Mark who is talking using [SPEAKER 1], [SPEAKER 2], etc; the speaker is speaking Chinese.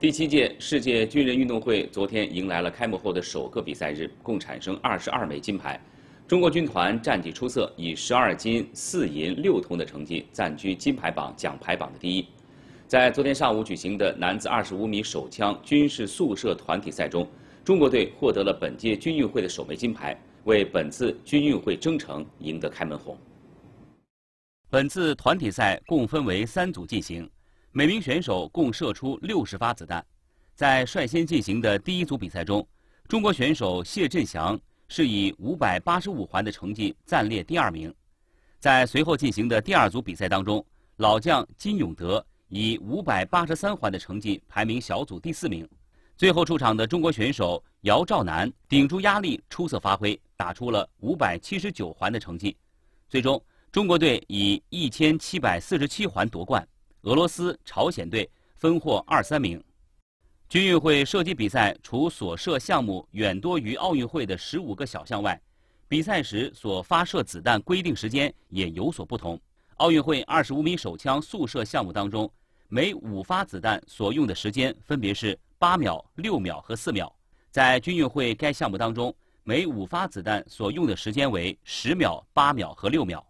[SPEAKER 1] 第七届世界军人运动会昨天迎来了开幕后的首个比赛日，共产生二十二枚金牌。中国军团战绩出色，以十二金四银六铜的成绩暂居金牌榜、奖牌榜的第一。在昨天上午举行的男子二十五米手枪军事宿射团体赛中，中国队获得了本届军运会的首枚金牌，为本次军运会征程赢得开门红。本次团体赛共分为三组进行。每名选手共射出六十发子弹。在率先进行的第一组比赛中，中国选手谢振祥是以五百八十五环的成绩暂列第二名。在随后进行的第二组比赛当中，老将金永德以五百八十三环的成绩排名小组第四名。最后出场的中国选手姚兆南顶住压力，出色发挥，打出了五百七十九环的成绩。最终，中国队以一千七百四十七环夺冠。俄罗斯、朝鲜队分获二三名。军运会射击比赛除所设项目远多于奥运会的十五个小项外，比赛时所发射子弹规定时间也有所不同。奥运会二十五米手枪速射项目当中，每五发子弹所用的时间分别是八秒、六秒和四秒；在军运会该项目当中，每五发子弹所用的时间为十秒、八秒和六秒。